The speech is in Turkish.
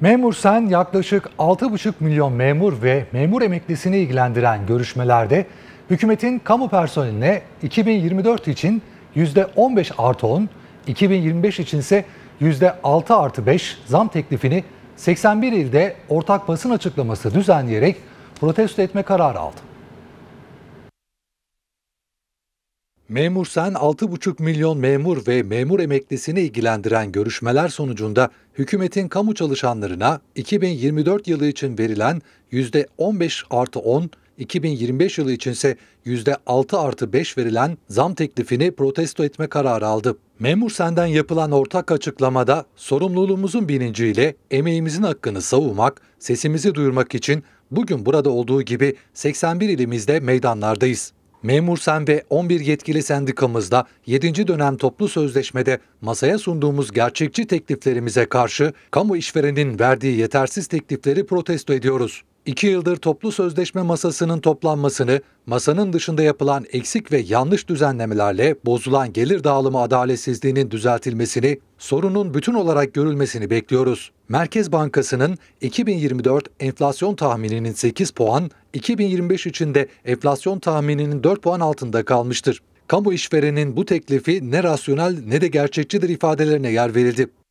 Memur Sen yaklaşık 6,5 milyon memur ve memur emeklisini ilgilendiren görüşmelerde hükümetin kamu personeline 2024 için %15 artı 10, 2025 için ise %6 artı 5 zam teklifini 81 ilde ortak basın açıklaması düzenleyerek protesto etme kararı aldı. Memursen 6,5 milyon memur ve memur emeklisini ilgilendiren görüşmeler sonucunda hükümetin kamu çalışanlarına 2024 yılı için verilen %15 artı 10, 2025 yılı içinse %6 artı 5 verilen zam teklifini protesto etme kararı aldı. Memur senden yapılan ortak açıklamada sorumluluğumuzun bilinciyle emeğimizin hakkını savunmak, sesimizi duyurmak için bugün burada olduğu gibi 81 ilimizde meydanlardayız. Memur sen ve 11 yetkili sendikamızda 7. dönem toplu sözleşmede masaya sunduğumuz gerçekçi tekliflerimize karşı kamu işverenin verdiği yetersiz teklifleri protesto ediyoruz. İki yıldır toplu sözleşme masasının toplanmasını, masanın dışında yapılan eksik ve yanlış düzenlemelerle bozulan gelir dağılımı adaletsizliğinin düzeltilmesini, sorunun bütün olarak görülmesini bekliyoruz. Merkez Bankası'nın 2024 enflasyon tahmininin 8 puan, 2025 içinde enflasyon tahmininin 4 puan altında kalmıştır. Kamu işverenin bu teklifi ne rasyonel ne de gerçekçidir ifadelerine yer verildi.